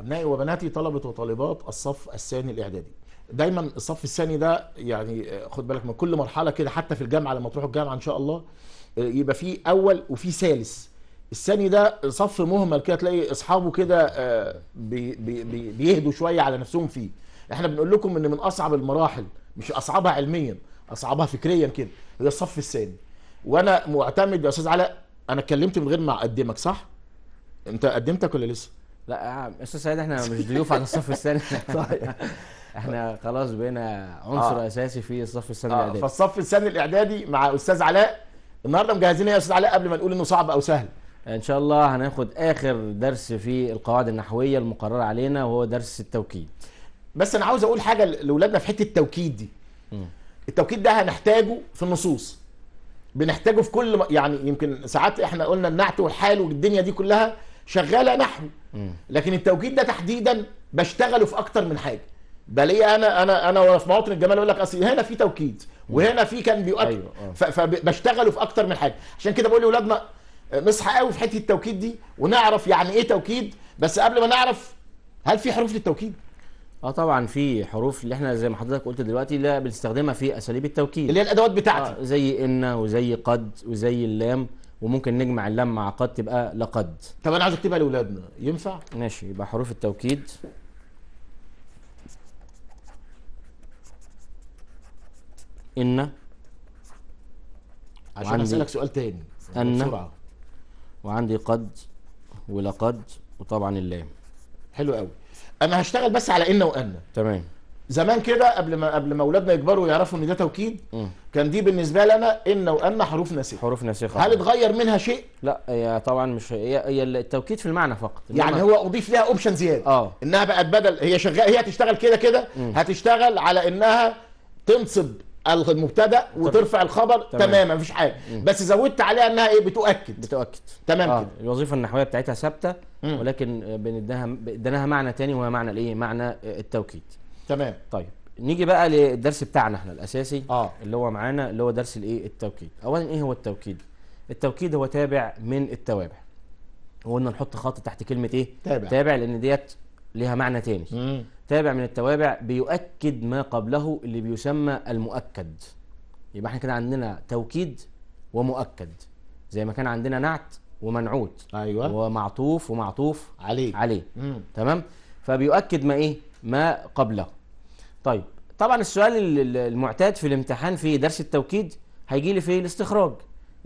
ابنائي وبناتي طلبه وطالبات الصف الثاني الاعدادي دايما الصف الثاني ده يعني آه، خد بالك من كل مرحله كده حتى في الجامعه لما تروحوا الجامعه ان شاء الله آه، يبقى في اول وفي ثالث الثاني ده صف مهمل كده تلاقي اصحابه كده آه، بيهدوا شويه على نفسهم فيه احنا بنقول لكم ان من اصعب المراحل مش اصعبها علميا اصعبها فكريا كده هي الصف الثاني وانا معتمد يا استاذ علاء انا اتكلمت من غير ما اقدمك صح انت قدمتك ولا لسه لا يا عم استاذ سعيد احنا مش ضيوف على الصف الثاني صحيح احنا خلاص بقينا عنصر آه. اساسي في الصف الثاني آه. الاعدادي فالصف الثاني الاعدادي مع استاذ علاء النهارده مجهزين إيه يا استاذ علاء قبل ما نقول انه صعب او سهل ان شاء الله هناخد اخر درس في القواعد النحويه المقرره علينا وهو درس التوكيد بس انا عاوز اقول حاجه لاولادنا في حته التوكيد دي م. التوكيد ده هنحتاجه في النصوص بنحتاجه في كل يعني يمكن ساعات احنا قلنا النعت والحال والدنيا دي كلها شغاله نحو لكن التوكيد ده تحديدا بشتغله في اكتر من حاجه بلاقي انا انا انا وانا في مواطن الجمال اقول لك اصل هنا في توكيد وهنا في كان بيؤكد أيوة. آه. فبشتغله في اكتر من حاجه عشان كده بقول لاولادنا نصحى آه، قوي في حته التوكيد دي ونعرف يعني ايه توكيد بس قبل ما نعرف هل في حروف للتوكيد؟ اه طبعا في حروف اللي احنا زي ما حضرتك قلت دلوقتي لا بنستخدمها في اساليب التوكيد اللي هي الادوات بتاعتي آه زي ان وزي قد وزي اللام وممكن نجمع اللام مع قد تبقى لقد طب انا عايز اكتبها لاولادنا ينفع ماشي يبقى حروف التوكيد ان عشان اسالك سؤال تاني ان بسرعه وعندي قد ولقد وطبعا اللام حلو قوي انا هشتغل بس على ان وان تمام زمان كده قبل ما قبل ما اولادنا يكبروا يعرفوا ان ده توكيد م. كان دي بالنسبه لنا ان وان حروف ناسخه حروف ناسخه هل اتغير منها شيء لا هي طبعا مش هي هي التوكيد في المعنى فقط يعني هو اضيف لها اوبشن زياده اه انها بقت بدل هي شغال هي هتشتغل كده كده هتشتغل على انها تنصب المبتدا وترفع الخبر تماما مفيش حاجه بس زودت عليها انها ايه بتؤكد بتؤكد تمام آه. كده الوظيفه النحويه بتاعتها ثابته ولكن بنديها اديناها معنى تاني وهو معنى الايه معنى التوكيد تمام طيب نيجي بقى للدرس بتاعنا احنا الاساسي آه. اللي هو معانا اللي هو درس الايه التوكيد اولا ايه هو التوكيد التوكيد هو تابع من التوابع وقلنا نحط خط تحت كلمه ايه تابع تابع لان ديت ليها معنى تاني مم. تابع من التوابع بيؤكد ما قبله اللي بيسمى المؤكد يبقى احنا كده عندنا توكيد ومؤكد زي ما كان عندنا نعت ومنعوت ايوه ومعطوف ومعطوف عليه عليه تمام فبيؤكد ما ايه ما قبله طيب طبعا السؤال المعتاد في الامتحان في درس التوكيد هيجي لي في الاستخراج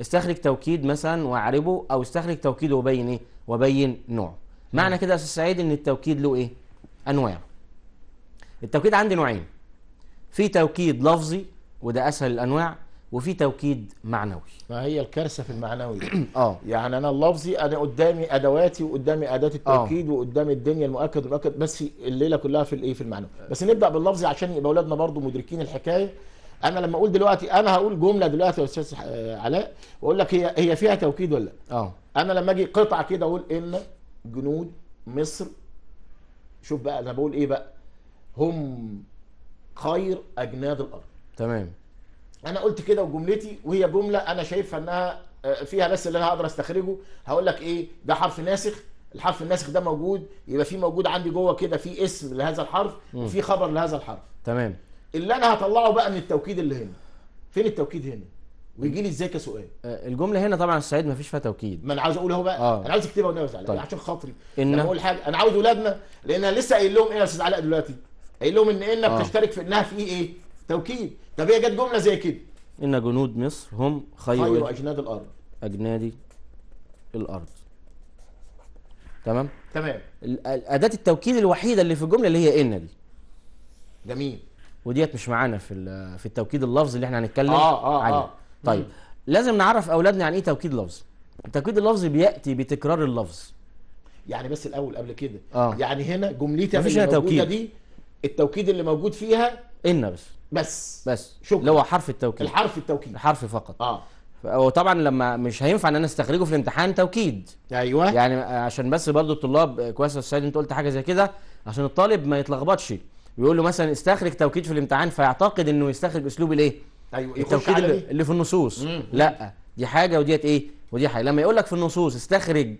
استخرج توكيد مثلا واعربه او استخرج توكيد وبين ايه وبين نوعه معنى نعم. كده يا استاذ سعيد ان التوكيد له ايه انواع التوكيد عندي نوعين في توكيد لفظي وده اسهل الانواع وفي توكيد معنوي ما هي الكارثه في المعنوي اه يعني انا لفظي انا قدامي ادواتي وقدامي اداه آه. التوكيد أوه. وقدامي الدنيا المؤكد والمؤكد بس الليله كلها في الايه في المعنوي بس نبدا باللفظي عشان يبقى اولادنا برضو مدركين الحكايه انا لما اقول دلوقتي انا هقول جمله دلوقتي يا استاذ علاء واقول لك هي هي فيها توكيد ولا لا اه انا لما اجي قطعه كده اقول ان جنود مصر شوف بقى انا بقول ايه بقى هم خير اجناد الارض تمام انا قلت كده وجملتي وهي جمله انا شايفها انها آه، فيها بس اللي انا هقدر استخرجه هقول لك ايه ده حرف ناسخ الحرف الناسخ ده موجود يبقى في موجود عندي جوه كده في اسم لهذا الحرف وفي خبر لهذا الحرف تمام اللي انا هطلعه بقى من التوكيد اللي هنا فين التوكيد هنا ويجي لي ازاي كسؤال آه، الجمله هنا طبعا السعيد ما فيش فيها توكيد ما انا عاوز اقول اهو بقى آه. انا عاوز اكتبها ونوز عليها طيب. عشان خاطري إن... لما اقول حاجه انا عاوز اولادنا لان انا لسه قايل لهم ايه يا استاذ علاء دلوقتي قايل لهم ان انك آه. تشترك في انها في ايه توكيد طب هي جت جمله زي كده ان جنود مصر هم خير, خير اجناد الارض اجنادي الارض تمام تمام اداه التوكيد الوحيده اللي في الجمله اللي هي ان دي جميل وديت مش معانا في في التوكيد اللفظي اللي احنا هنتكلم آه آه عنه آه. طيب مم. لازم نعرف اولادنا يعني ايه توكيد لفظي التوكيد اللفظي بياتي بتكرار اللفظ يعني بس الاول قبل كده آه. يعني هنا جملتي في موجوده توكيد. دي التوكيد اللي موجود فيها ان بس بس بس شكرا اللي هو حرف التوكيد الحرف التوكيد الحرف فقط اه وطبعا لما مش هينفع ان انا استخرجه في الامتحان توكيد ايوه يعني عشان بس برضو الطلاب كويس يا استاذ انت قلت حاجه زي كده عشان الطالب ما يتلخبطش ويقول له مثلا استخرج توكيد في الامتحان فيعتقد انه يستخرج اسلوب الايه ايوه التوكيد اللي, اللي في النصوص مم. لا دي حاجه وديت ايه ودي حاجه لما يقول لك في النصوص استخرج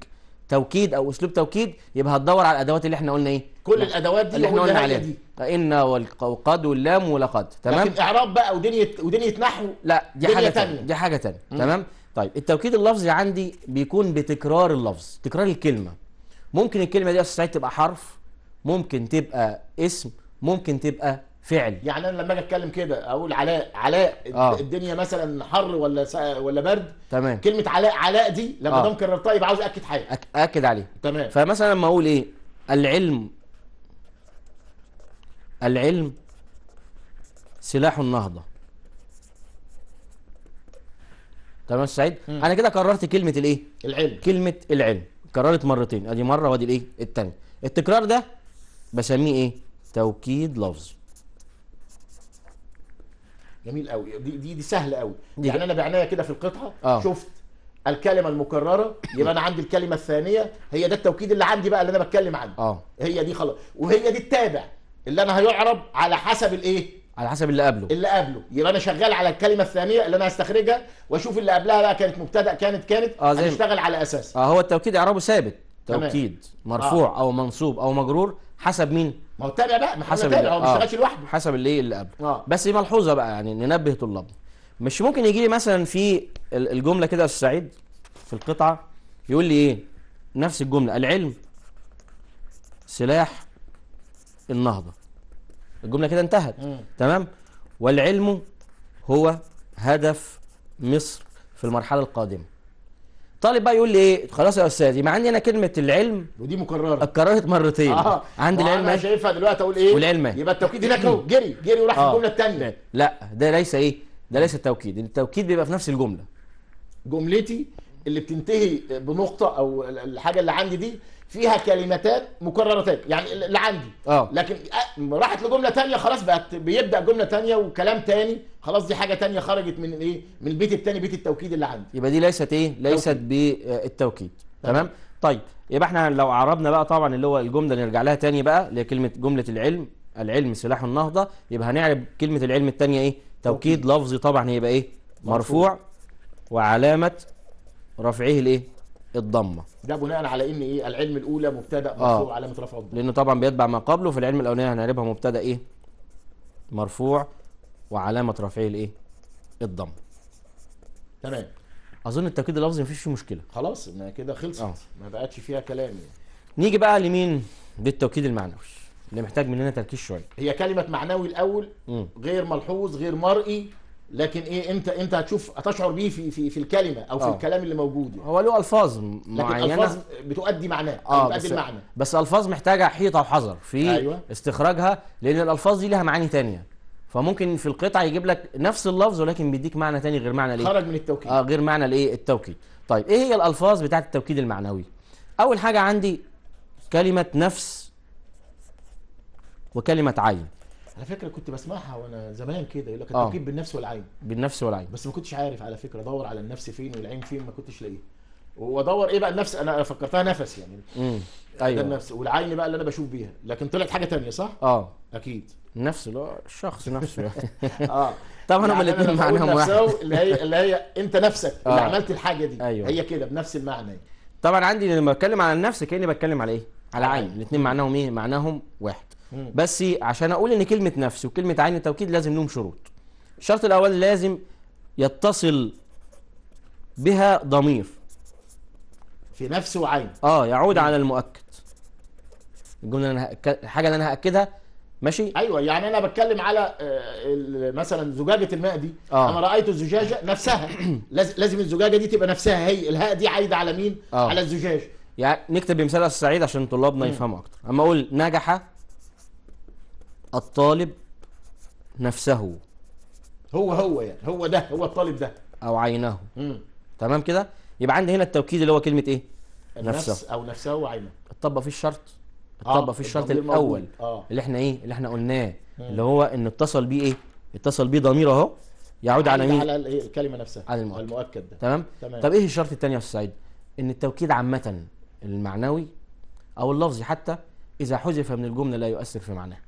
توكيد او اسلوب توكيد يبقى هتدور على الادوات اللي احنا قلنا ايه كل الادوات دي اللي احنا قلنا عليها دي إن والقد واللام ولقد تمام لكن إعراب بقى ودنيا ودنيا نحو لا دي حاجة تانية دي حاجة تانية تمام طيب التوكيد اللفظي عندي بيكون بتكرار اللفظ تكرار الكلمة ممكن الكلمة دي أصل تبقى حرف ممكن تبقى اسم ممكن تبقى فعل يعني انا لما اجي اتكلم كده اقول علاء علاء آه. الدنيا مثلا حر ولا سا... ولا برد تمام كلمه علاء علاء دي لما آه. دام كررتها يبقى عاوز اكد حاجه أك... اكد عليه تمام فمثلا لما اقول ايه العلم العلم سلاح النهضة تمام سعيد انا كده كررت كلمة الايه العلم كلمة العلم كررت مرتين ادي مرة وادي الايه الثانيه التكرار ده بسميه ايه توكيد لفظي جميل قوي دي دي, دي سهله قوي دي يعني انا بعنايه كده في القطعه آه. شفت الكلمه المكرره يبقى انا عندي الكلمه الثانيه هي ده التوكيد اللي عندي بقى اللي انا بتكلم عنه آه. هي دي خلاص وهي دي التابع اللي انا هيعرب على حسب الايه على حسب اللي قبله اللي قبله يبقى انا شغال على الكلمه الثانيه اللي انا هستخرجها واشوف اللي قبلها بقى كانت مبتدا كانت كانت آه هنشتغل على اساسها اه هو التوكيد اعرابه ثابت توكيد آه. مرفوع آه. او منصوب او مجرور حسب مين ما هو تابع بقى ما حسب تابع هو ما بيشتغلش آه، لوحده حسب اللي إيه اللي قبله آه. بس ملحوظه بقى يعني ننبه طلابنا مش ممكن يجي لي مثلا في الجمله كده يا استاذ سعيد في القطعه يقول لي ايه نفس الجمله العلم سلاح النهضة الجملة كده انتهت مم. تمام والعلم هو هدف مصر في المرحلة القادمة طالب بقى يقول لي ايه خلاص يا استاذي ما عندي انا كلمه العلم ودي مكرره اتكررت مرتين آه. عندي العلم انا شايفها دلوقتي اقول ايه والعلم يبقى التوكيد هناك اهو جري جري وراح آه. الجمله الثانيه لا ده ليس ايه ده ليس التوكيد التوكيد بيبقى في نفس الجمله جملتي اللي بتنتهي بنقطه او الحاجه اللي عندي دي فيها كلمتان مكررتان يعني اللي عندي أوه. لكن آه، راحت لجمله ثانيه خلاص بقت بيبدا جمله ثانيه وكلام ثاني خلاص دي حاجه ثانيه خرجت من ايه من البيت الثاني بيت التوكيد اللي عندي يبقى دي ليست ايه ليست بالتوكيد تمام طيب يبقى احنا لو عربنا بقى طبعا اللي هو الجمله نرجع لها ثاني بقى اللي هي كلمه جمله العلم العلم سلاح النهضه يبقى هنعرب كلمه العلم الثانيه ايه توكيد لفظي طبعا هيبقى ايه مرفوع وعلامه رفعه الايه الضمه ده بناء على ان ايه العلم الاولى مبتدا آه. مرفوع آه. علامه رفعه الضمه لانه طبعا بيتبع ما قبله في العلم الاولاني هنعربها مبتدا ايه مرفوع وعلامه رفعه الايه الضمه تمام اظن التاكيد اللفظي مفيش فيه مشكله خلاص ما كده خلصت آه. ما بقتش فيها كلام يعني. نيجي بقى لمين للتوكيد المعنوي اللي محتاج مننا تركيز شويه هي كلمه معنوي الاول م. غير ملحوظ غير مرئي لكن ايه انت انت هتشوف هتشعر بيه في في في الكلمه او في أوه. الكلام اللي موجود يعني. هو له الفاظ معينه لكن الفاظ بتؤدي معناه اه بس المعنى بس الفاظ محتاجه حيطه وحذر في أيوة. استخراجها لان الالفاظ دي لها معاني تانية فممكن في القطعه يجيب لك نفس اللفظ ولكن بيديك معنى تاني غير معنى الايه خرج من التوكيد اه غير معنى الايه التوكيد طيب ايه هي الالفاظ بتاعه التوكيد المعنوي اول حاجه عندي كلمه نفس وكلمه عين على فكره كنت بسمعها وانا زمان كده يقول لك آه. التركيب بالنفس والعين بالنفس والعين بس ما كنتش عارف على فكره ادور على النفس فين والعين فين ما كنتش لاقيها وادور ايه بقى النفس انا فكرتها نفس يعني امم ايوه ده النفس والعين بقى اللي انا بشوف بيها لكن طلعت حاجه تانية صح؟ اه اكيد نفس اللي هو الشخص نفسه آه. يعني اه طبعا هما الاثنين معناهم واحد اللي هي اللي هي انت نفسك اللي آه. عملت الحاجه دي أيوة. هي كده بنفس المعنى يعني. طبعا عندي لما بتكلم على النفس كاني بتكلم على ايه؟ على عين الاثنين معناهم ايه؟ معناهم واحد بس عشان اقول ان كلمه نفس وكلمه عين التوكيد لازم لهم شروط الشرط الاول لازم يتصل بها ضمير في نفس وعين اه يعود على المؤكد الجمله اللي انا الحاجه اللي انا هاكدها ماشي ايوه يعني انا بتكلم على آه، مثلا زجاجه الماء دي آه. انا رايت الزجاجه نفسها لازم الزجاجه دي تبقى نفسها هي الهاء دي عايده على مين آه. على الزجاج يعني نكتب بمثال السعيد عشان طلابنا يفهموا اكتر اما اقول نجح الطالب نفسه هو هو يعني هو ده هو الطالب ده او عينه تمام كده يبقى عندي هنا التوكيد اللي هو كلمه ايه النفس نفسه او نفسه وعينه اتطبق فيه الشرط اتطبق آه. فيه الشرط الاول آه. اللي احنا ايه اللي احنا قلناه مم. اللي هو ان اتصل بيه ايه اتصل بيه ضمير اهو يعود على مين على الكلمه نفسها على المؤكد, المؤكد ده. تمام؟, تمام طب ايه الشرط الثاني يا استاذ سعيد ان التوكيد عامه المعنوي او اللفظي حتى اذا حذف من الجمله لا يؤثر في معناها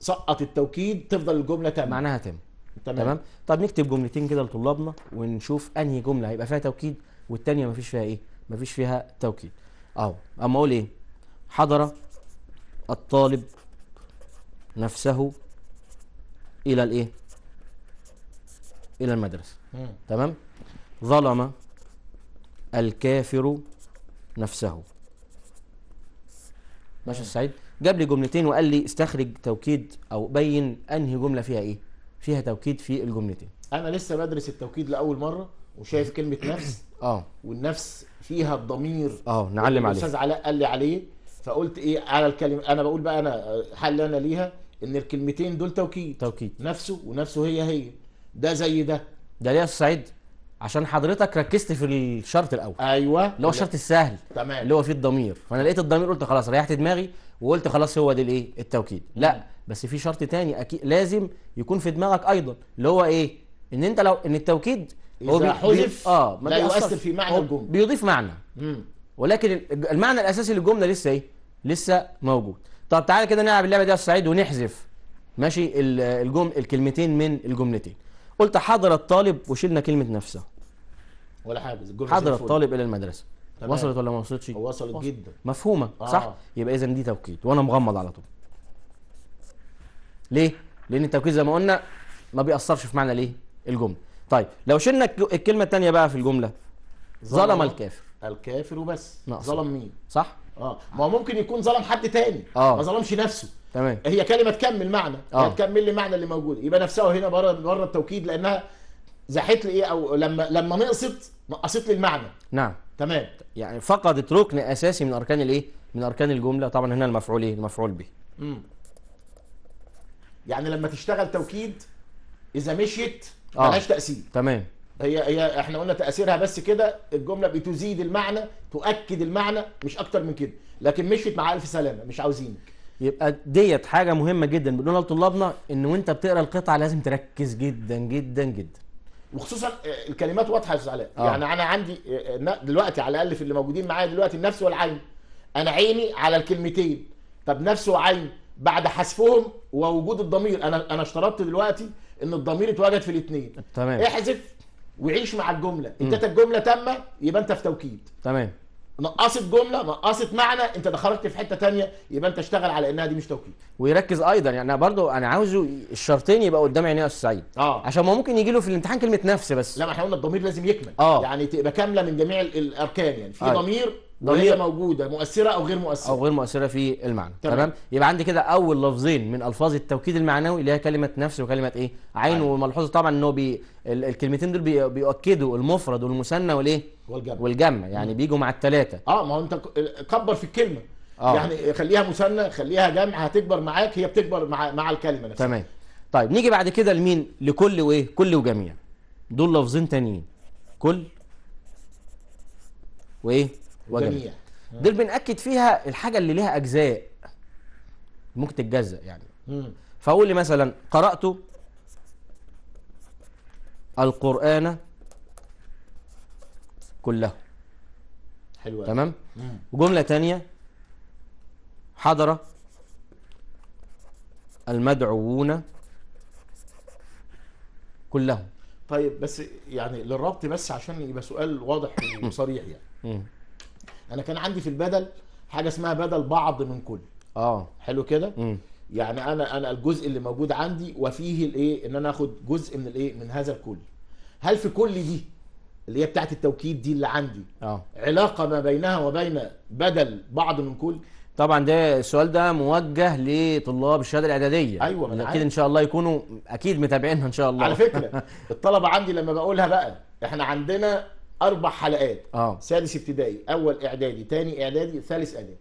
سقط التوكيد تفضل الجمله تامه معناها تم تمام. تمام طب نكتب جملتين كده لطلابنا ونشوف انهي جمله هيبقى فيها توكيد والثانيه مفيش فيها ايه مفيش فيها توكيد اهو اما اقول ايه حضر الطالب نفسه الى الايه الى المدرسه مم. تمام ظلم الكافر نفسه ماشي السعيد جاب لي جملتين وقال لي استخرج توكيد او بين انهي جمله فيها ايه فيها توكيد في الجملتين انا لسه بدرس التوكيد لاول مره وشايف كلمه نفس اه والنفس فيها الضمير اه نعلم عليه الاستاذ علاء قال لي عليه فقلت ايه على الكلمه انا بقول بقى انا حل انا ليها ان الكلمتين دول توكيد توكيد نفسه ونفسه هي هي ده زي ده ده ليه يا سعيد عشان حضرتك ركزت في الشرط الاول ايوه اللي هو الشرط السهل تمام اللي هو فيه الضمير فانا لقيت الضمير قلت خلاص ريحت دماغي وقلت خلاص هو ده الايه التوكيد لا بس في شرط تاني اكيد لازم يكون في دماغك ايضا اللي هو ايه ان انت لو ان التوكيد هو اذا حذف اه لا يؤثر في معنى الجمله بيضيف معنى ولكن المعنى الاساسي للجمله لسه ايه لسه موجود طب تعالى كده نلعب اللعبه دي يا سعيد ونحذف ماشي الجم الكلمتين من الجملتين قلت حضر الطالب وشلنا كلمه نفسه ولا حاجه حضر الطالب الى المدرسه تمام. وصلت ولا ما وصلتش؟ وصلت وصل. جدا مفهومه آه. صح؟ يبقى اذا دي توكيد وانا مغمض على طول. ليه؟ لان التوكيد زي ما قلنا ما بيأثرش في معنى الايه؟ الجمله. طيب لو شلنا الكلمه الثانيه بقى في الجمله ظلم, الكافر الكافر وبس نقصر. ظلم مين؟ صح؟ اه ما هو ممكن يكون ظلم حد تاني آه. ما ظلمش نفسه تمام هي كلمه تكمل معنى آه. تكمل لي معنى اللي موجود يبقى نفسها هنا بره بره التوكيد لانها زاحت لي ايه او لما لما نقصت نقصت لي المعنى نعم تمام يعني فقدت ركن اساسي من اركان الايه من اركان الجمله طبعا هنا المفعول ايه المفعول به امم يعني لما تشتغل توكيد اذا مشيت آه. ملهاش آه. تاثير تمام هي هي احنا قلنا تاثيرها بس كده الجمله بتزيد المعنى تؤكد المعنى مش اكتر من كده لكن مشيت مع الف سلامه مش عاوزينك يبقى ديت حاجه مهمه جدا بنقولها لطلابنا ان وانت بتقرا القطعه لازم تركز جدا جدا جدا وخصوصا آه، الكلمات واضحه يا استاذ علاء آه. يعني انا عندي آه، دلوقتي على الاقل في اللي موجودين معايا دلوقتي النفس والعين انا عيني على الكلمتين طب نفس وعين بعد حذفهم ووجود الضمير انا انا اشترطت دلوقتي ان الضمير يتواجد في الاثنين تمام احذف وعيش مع الجمله انت الجمله تامه يبقى انت في توكيد تمام نقصت جمله نقصت معنى انت دخلت في حته تانية يبقى انت اشتغل على انها دي مش توكيد ويركز ايضا يعني انا برضو انا عاوزه الشرطين يبقى قدام عينيه يا استاذ سعيد اه عشان ما ممكن يجي له في الامتحان كلمه نفس بس لا ما احنا قلنا الضمير لازم يكمل اه يعني تبقى كامله من جميع الاركان يعني في آه. ضمير وهي موجوده مؤثره او غير مؤثره او غير مؤثره في المعنى تمام, تمام؟ يبقى عندي كده اول لفظين من الفاظ التوكيد المعنوي اللي هي كلمه نفس وكلمه ايه عين, عين. وملحوظه طبعا ان هو بي... الكلمتين دول بي... بيؤكدوا المفرد والمثنى والايه والجمع والجمع يعني بيجوا مع الثلاثه اه ما هو انت كبر في الكلمه أوه. يعني خليها مثنى خليها جمع هتكبر معاك هي بتكبر مع مع الكلمه نفسها تمام طيب نيجي بعد كده لمين لكل وايه كل وجميع دول لفظين تانيين كل وايه وجميع دول بنأكد فيها الحاجة اللي ليها أجزاء ممكن تتجزأ يعني فأقول لي مثلا قرأت القرآن كله حلوة تمام وجملة تانية حضر المدعوون كلهم طيب بس يعني للربط بس عشان يبقى سؤال واضح وصريح يعني انا كان عندي في البدل حاجه اسمها بدل بعض من كل اه حلو كده يعني انا انا الجزء اللي موجود عندي وفيه الايه ان انا اخد جزء من الايه من هذا الكل هل في كل دي اللي هي بتاعه التوكيد دي اللي عندي اه علاقه ما بينها وبين بدل بعض من كل طبعا ده السؤال ده موجه لطلاب الشهاده الاعداديه ايوه ما اكيد ان شاء الله يكونوا اكيد متابعينها ان شاء الله على فكره الطلبه عندي لما بقولها بقى احنا عندنا اربع حلقات اه سادس ابتدائي اول اعدادي ثاني اعدادي ثالث اعدادي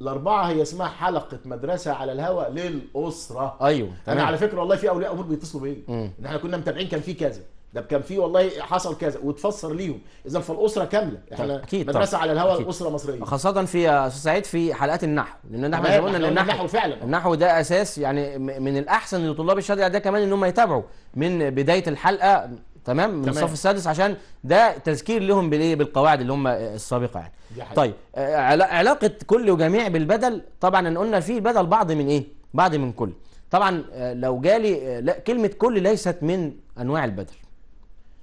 الاربعه هي اسمها حلقه مدرسه على الهواء للاسره ايوه تمام. انا على فكره والله في اولياء امور بيتصلوا بيا ان احنا كنا متابعين كان في كذا ده كان في والله حصل كذا وتفسر ليهم اذا فالاسره كامله احنا أكيد مدرسه طبعا. على الهواء الاسره مصريه خاصه في استاذ سعيد في حلقات النحو لان احنا زي ما قلنا النحو, النحو فعلا النحو ده اساس يعني من الاحسن لطلاب الشرع ده كمان ان هم يتابعوا من بدايه الحلقه تمام من الصف السادس عشان ده تذكير لهم بالايه بالقواعد اللي هم السابقه يعني طيب آه، علاقه كل وجميع بالبدل طبعا ان قلنا في بدل بعض من ايه بعض من كل طبعا آه، لو جالي آه، لا كلمه كل ليست من انواع البدل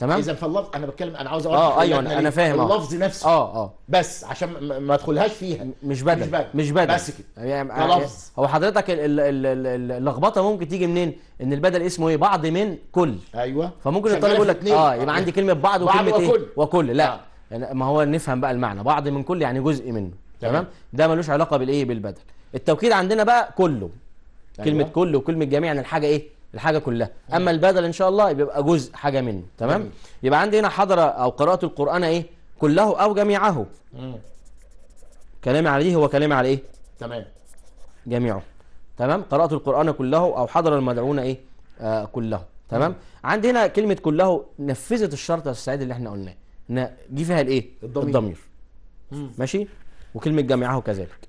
تمام اذا فاللفظ انا بتكلم انا عاوز اقول اه ايوه انا, أنا فاهم آه. اللفظ نفسه اه اه بس عشان ما ادخلهاش فيها مش بدل مش بدل, بس كده يعني, يعني لفظ هو حضرتك اللخبطه ممكن تيجي منين؟ ان البدل اسمه ايه؟ بعض من كل ايوه فممكن الطالب يقول لك اه يبقى عندي كلمه بعض وكلمه بعض وكل. ايه؟ وكل لا آه. يعني ما هو نفهم بقى المعنى بعض من كل يعني جزء منه تمام ده ملوش علاقه بالايه؟ بالبدل التوكيد عندنا بقى كله أيوة. كلمه كل وكلمه جميع يعني الحاجه ايه؟ الحاجه كلها اما البدل ان شاء الله بيبقى جزء حاجه منه تمام يبقى عندي هنا حضره او قراءه القران ايه كله او جميعه كلامي على هو كلامي على ايه تمام جميعه تمام قراءه القران كله او حضر المدعون ايه آه كله تمام عندي هنا كلمه كله نفذت الشرط يا السعيد اللي احنا قلناه جه فيها الايه الضمير, الضمير. ماشي وكلمه جميعه كذلك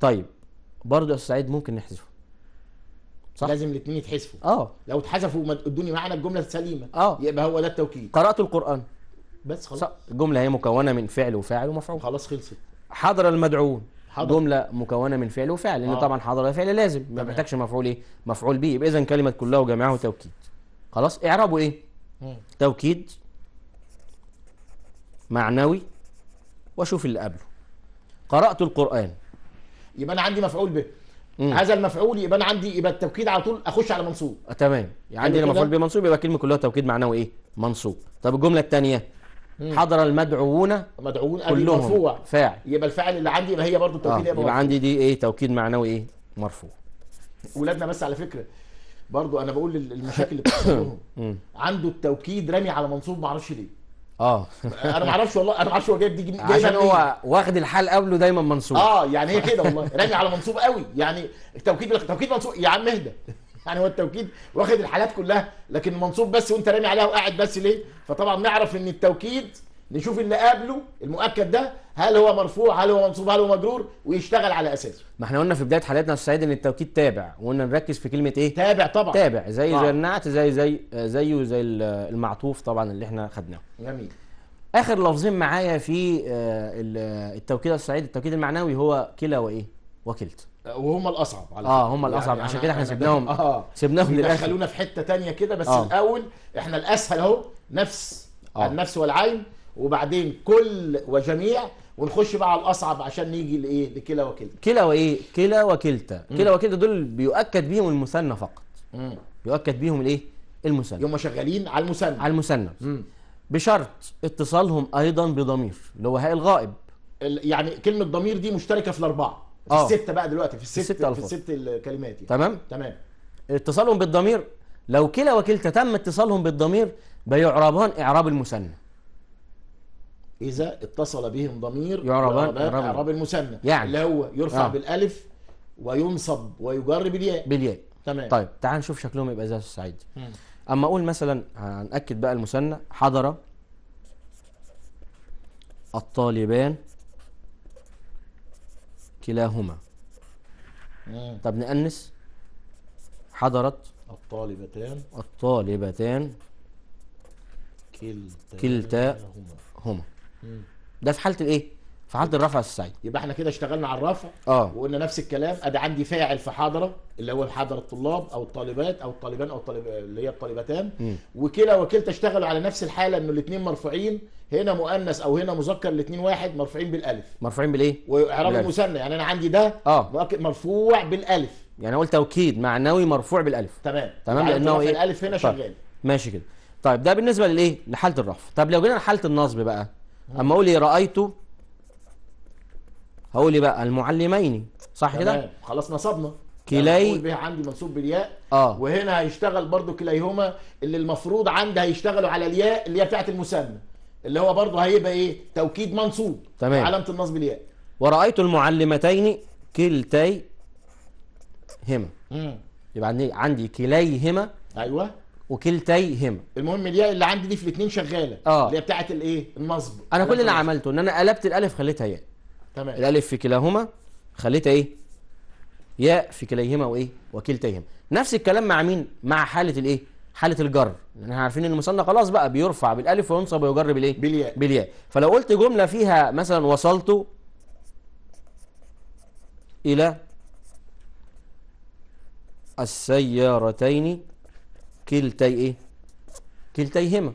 طيب برضه يا سعيد ممكن نحذفه صح. لازم الاثنين يتحذفوا اه لو اتحذفوا ما ادوني معنى الجمله السليمه اه يبقى هو ده التوكيد قرات القران بس خلاص الجمله هي مكونه من فعل وفاعل ومفعول خلاص خلصت حضر المدعون حضر. جمله مكونه من فعل وفعل لان آه. طبعا حضر فعل لازم ما محتاجش مفعول ايه مفعول به يبقى اذا كلمه كلها وجمعها توكيد خلاص اعرابه ايه مم. توكيد معنوي وشوف اللي قبله قرات القران يبقى انا عندي مفعول به مم. هذا المفعول يبقى انا عندي يبقى التوكيد على طول اخش على منصوب آه، تمام يعني عندي المفعول به منصوب يبقى الكلمه كلها توكيد معناه ايه منصوب طب الجمله الثانيه حضر المدعوون مدعوون كلهم مرفوع فاعل يبقى الفاعل اللي عندي يبقى هي برضه آه، التوكيد آه. يبقى, يبقى عندي دي ايه توكيد معنوي ايه مرفوع ولادنا بس على فكره برضه انا بقول المشاكل اللي بتحصل عنده التوكيد رامي على منصوب ما اعرفش ليه اه انا ما اعرفش والله انا ما اعرفش هو جايب دي جايب عشان هو واخد الحال قبله دايما منصوب اه يعني هي كده والله رامي على منصوب قوي يعني التوكيد توكيد منصوب يا عم اهدى يعني هو التوكيد واخد الحالات كلها لكن منصوب بس وانت رامي عليها وقاعد بس ليه؟ فطبعا نعرف ان التوكيد نشوف اللي قبله المؤكد ده هل هو مرفوع هل هو منصوب هل هو مجرور ويشتغل على اساسه ما احنا قلنا في بدايه حلقتنا السعيد ان التوكيد تابع وقلنا نركز في كلمه ايه تابع طبعا تابع زي طبعا. زي النعت زي زي زيه زي المعطوف طبعا اللي احنا خدناه جميل اخر لفظين معايا في آه، التوكيد السعيد التوكيد المعنوي هو كلا وايه وكلت آه، وهم الاصعب على اه هم الاصعب يعني عشان كده احنا سبناهم اه سبناهم للاخر دخلونا في حته تانية كده بس آه. الاول احنا الاسهل اهو نفس آه. النفس والعين وبعدين كل وجميع ونخش بقى على الاصعب عشان نيجي لايه لكلا وكلتا كلا وايه كلا وكلتا كلا وكلتا دول بيؤكد بيهم المثنى فقط مم. يؤكد بيهم الايه المثنى هم شغالين على المثنى على المثنى بشرط اتصالهم ايضا بضمير اللي هو هاء الغائب يعني كلمه ضمير دي مشتركه في الاربعه في أوه. السته بقى دلوقتي في الست في الست, الست الكلمات يعني. تمام تمام اتصالهم بالضمير لو كلا وكلتا تم اتصالهم بالضمير بيعربان اعراب المثنى اذا اتصل بهم ضمير يعربان اعراب المثنى يعني اللي هو يرفع يعني. بالالف وينصب ويجر بالياء بالياء تمام طيب تعال نشوف شكلهم يبقى ازاي يا استاذ سعيد اما اقول مثلا هنأكد بقى المثنى حضر الطالبان كلاهما مم. طب نأنس حضرت الطالبتان الطالبتان كلتا كلتا هما, هما. ده في حاله الايه في حاله الرفع الصعيدي يبقى احنا كده اشتغلنا على الرفع اه وقلنا نفس الكلام ادي عندي فاعل في حضره اللي هو حضره الطلاب او الطالبات او الطالبان او الطالب اللي هي الطالبتان وكلا وكلتا اشتغلوا على نفس الحاله انه الاثنين مرفوعين هنا مؤنث او هنا مذكر الاثنين واحد مرفوعين بالالف مرفوعين بالايه واعراب المثنى يعني انا عندي ده اه مرفوع بالالف يعني اقول توكيد معنوي مرفوع بالالف تمام تمام لانه ايه الالف هنا طيب. شغال ماشي كده طيب ده بالنسبه للايه لحاله الرفع طب لو جينا لحاله النصب بقى اما اقول رايت هقول ايه بقى المعلمين صح كده خلاص نصبنا كلي بقول يعني بها عندي منصوب بالياء اه وهنا هيشتغل برضو كليهما اللي المفروض عندي هيشتغلوا على الياء اللي هي بتاعه المسمى اللي هو برضو هيبقى ايه توكيد منصوب تمام علامه النصب الياء ورايت المعلمتين كلتيهما يبقى عندي عندي كليهما ايوه وكلتيهما المهم الياء اللي عندي دي في الاثنين شغاله اه اللي هي بتاعه الايه النصب انا كل اللي عملته ان انا قلبت الالف خليتها ياء تمام الالف في كلاهما خليتها ايه ياء في كليهما وايه وكلتيهما نفس الكلام مع مين مع حاله الايه حاله الجر لان احنا عارفين ان المثنى خلاص بقى بيرفع بالالف وينصب ويجر بالايه بالياء بالياء فلو قلت جمله فيها مثلا وصلت الى السيارتين كلتي ايه كلتيهما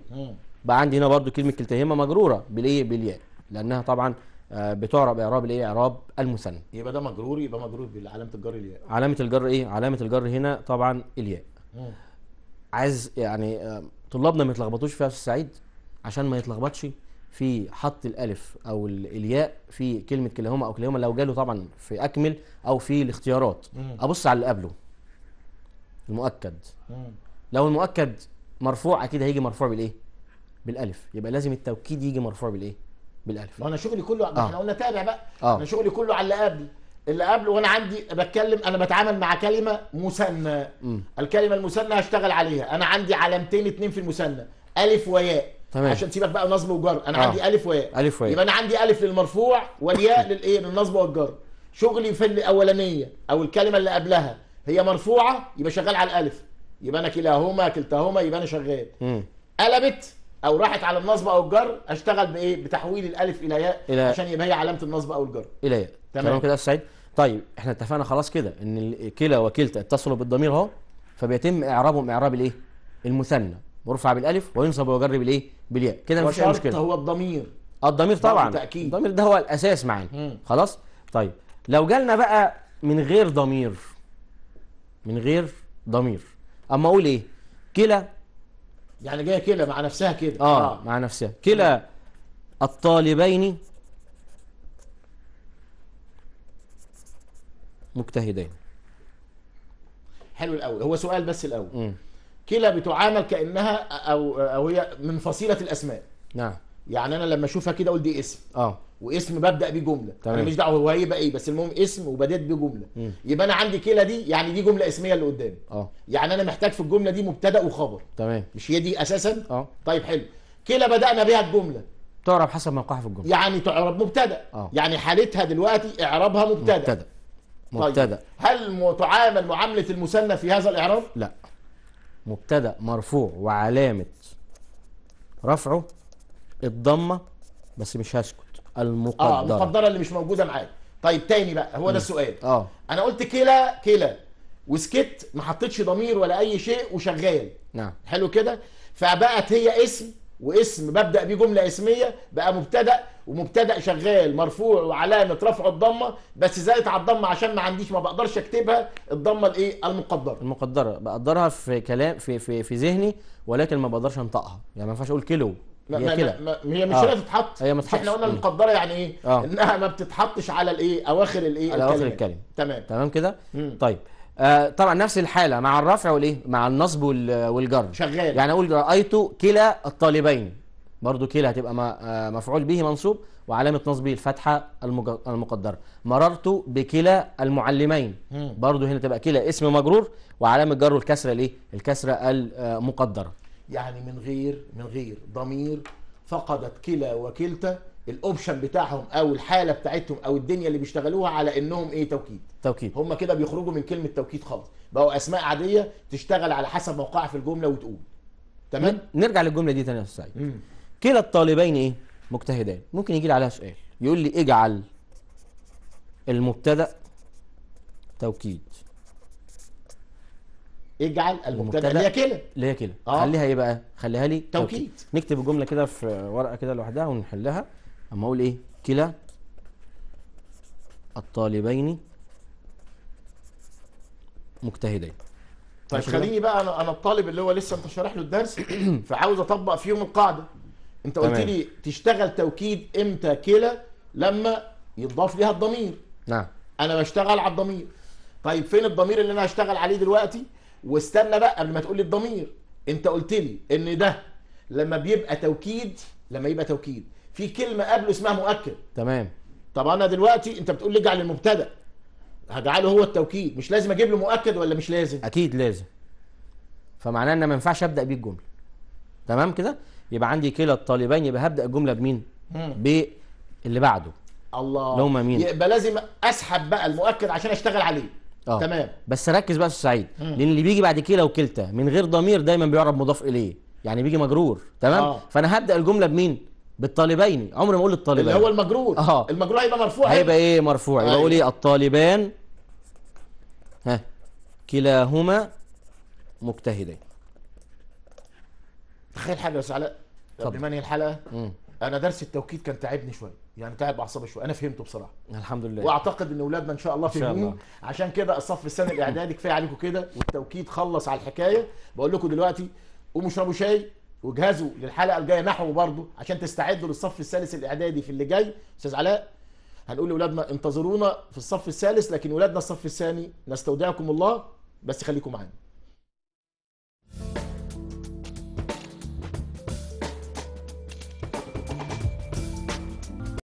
بقى عندي هنا برضو كلمه كلتيهما مجروره بالايه بالياء لانها طبعا آه، بتعرب اعراب الايه اعراب المثنى يبقى ده مجرور يبقى مجرور بعلامه الجر الياء علامه الجر ايه علامه الجر هنا طبعا الياء عايز يعني آه، طلابنا ما يتلخبطوش فيها في السعيد عشان ما يتلخبطش في حط الالف او الياء في كلمه كلاهما او كلاهما لو جاله طبعا في اكمل او في الاختيارات مم. ابص على اللي قبله المؤكد مم. لو المؤكد مرفوع اكيد هيجي مرفوع بالايه بالالف يبقى لازم التوكيد يجي مرفوع بالايه بالالف ما انا شغلي كله آه. احنا قلنا تابع بقى آه. انا شغلي كله على اللي قبل اللي قبل وانا عندي بتكلم انا بتعامل مع كلمه مثنى الكلمه المثنى هشتغل عليها انا عندي علامتين اتنين في المثنى الف وياء تمام. عشان سيبك بقى نصب وجر انا آه. عندي الف وياء الف وياء يبقى انا عندي الف للمرفوع والياء للايه للنصب والجر شغلي في الاولانيه او الكلمه اللي قبلها هي مرفوعه يبقى شغال على الالف يبقى انا كلاهما كلتاهما يبقى انا شغال قلبت او راحت على النصب او الجر اشتغل بايه بتحويل الالف الى ياء إلى... عشان يبقى هي علامه النصب او الجر الى ياء تمام كده يا سعيد طيب احنا اتفقنا خلاص كده ان كلا وكلتا اتصلوا بالضمير اهو فبيتم اعرابهم اعراب الايه المثنى مرفع بالالف وينصب ويجر بالايه بالياء كده مفيش مشكله هو الضمير آه، الضمير طبعا تأكيد. الضمير ده هو الاساس معانا خلاص طيب لو جالنا بقى من غير ضمير من غير ضمير اما اقول ايه كلا يعني جايه كلا مع نفسها كده آه, اه مع نفسها كلا الطالبين مجتهدين حلو الاول هو سؤال بس الاول م. كلا بتعامل كانها او او هي من فصيله الاسماء نعم يعني انا لما اشوفها كده اقول دي اسم اه واسم ببدا بيه جمله تمام. انا مش دعوه هو هيبقى ايه بس المهم اسم وبدات بيه جمله يبقى انا عندي كلا دي يعني دي جمله اسميه اللي قدامي اه يعني انا محتاج في الجمله دي مبتدا وخبر تمام مش هي دي اساسا اه طيب حلو كلا بدانا بيها الجمله تعرب حسب موقعها في الجمله يعني تعرب مبتدا أوه. يعني حالتها دلوقتي اعرابها مبتدا مبتدا طيب. مبتدا طيب. هل تعامل معامله المثنى في هذا الاعراب لا مبتدا مرفوع وعلامه رفعه الضمه بس مش هسكت المقدره اه المقدره اللي مش موجوده معايا طيب تاني بقى هو ده السؤال اه انا قلت كلا كلا وسكت ما حطيتش ضمير ولا اي شيء وشغال نعم حلو كده فبقت هي اسم واسم ببدا بيه جمله اسميه بقى مبتدا ومبتدا شغال مرفوع وعلامه رفع الضمه بس زادت على الضمه عشان ما عنديش ما بقدرش اكتبها الضمه الايه المقدره المقدره بقدرها في كلام في في في ذهني ولكن ما بقدرش انطقها يعني ما ينفعش اقول كيلو لا هي كده ما هي مش آه. تتحط هي ما تتحطش احنا قلنا المقدره يعني ايه؟ آه. انها ما بتتحطش على الايه؟ اواخر الايه؟ على اواخر الكلمه تمام تمام كده؟ طيب آه طبعا نفس الحاله مع الرفع والايه؟ مع النصب والجر شغال يعني اقول رايت كلا الطالبين برضو كلا هتبقى آه، مفعول به منصوب وعلامة نصبه الفتحة المقدرة مررت بكلا المعلمين برضو هنا تبقى كلا اسم مجرور وعلامة جره الكسرة الايه الكسرة المقدرة يعني من غير من غير ضمير فقدت كلا وكلتا الاوبشن بتاعهم او الحاله بتاعتهم او الدنيا اللي بيشتغلوها على انهم ايه توكيد توكيد هم كده بيخرجوا من كلمه توكيد خالص بقوا اسماء عاديه تشتغل على حسب موقعها في الجمله وتقول تمام نرجع للجمله دي تاني يا استاذ سعيد كلا الطالبين ايه مجتهدان ممكن يجي لي عليها سؤال يقول لي اجعل المبتدا توكيد اجعل المبتدا ليا كلى ليا كلى آه. خليها ايه بقى خليها لي توكيد, توكيد. نكتب الجمله كده في ورقه كده لوحدها ونحلها اما اقول ايه كلا الطالبين مجتهدين طيب خليني بقى انا انا الطالب اللي هو لسه انت شارح له الدرس فعاوز اطبق فيهم القاعده انت قلت لي تشتغل توكيد امتى كلا لما يضاف ليها الضمير نعم انا بشتغل على الضمير طيب فين الضمير اللي انا هشتغل عليه دلوقتي واستنى بقى قبل ما تقول لي الضمير انت قلت لي ان ده لما بيبقى توكيد لما يبقى توكيد في كلمه قبله اسمها مؤكد تمام طب انا دلوقتي انت بتقول لي اجعل المبتدا هجعله هو التوكيد مش لازم اجيب له مؤكد ولا مش لازم اكيد لازم فمعناه ان ما ينفعش ابدا بيه الجمله تمام كده يبقى عندي كلا الطالبين يبقى هبدا الجمله بمين ب اللي بعده الله لو ما مين يبقى لازم اسحب بقى المؤكد عشان اشتغل عليه آه. تمام بس ركز بقى يا استاذ سعيد لان اللي بيجي بعد كده وكلتا من غير ضمير دايما بيعرب مضاف اليه يعني بيجي مجرور تمام آه. فانا هبدا الجمله بمين بالطالبين عمري ما اقول الطالبين اللي هو المجرور اه المجرور هيبقى مرفوع هيبقى ايه مرفوع يبقى اقول ايه أيوه. الطالبان ها كلاهما مجتهدين تخيل حاجه يا استاذ علاء قبل ما انهي الحلقه مم. انا درس التوكيد كان تعبني شويه يعني تعب اعصابي شويه انا فهمته بصراحه الحمد لله واعتقد ان اولادنا ان شاء الله فاهمين عشان كده الصف السنه الاعدادي كفايه عليكم كده والتوكيد خلص على الحكايه بقول لكم دلوقتي قوموا اشربوا شاي واجهزوا للحلقه الجايه نحو برضه عشان تستعدوا للصف الثالث الاعدادي في اللي جاي استاذ علاء هنقول لاولادنا انتظرونا في الصف الثالث لكن اولادنا الصف الثاني نستودعكم الله بس خليكم معانا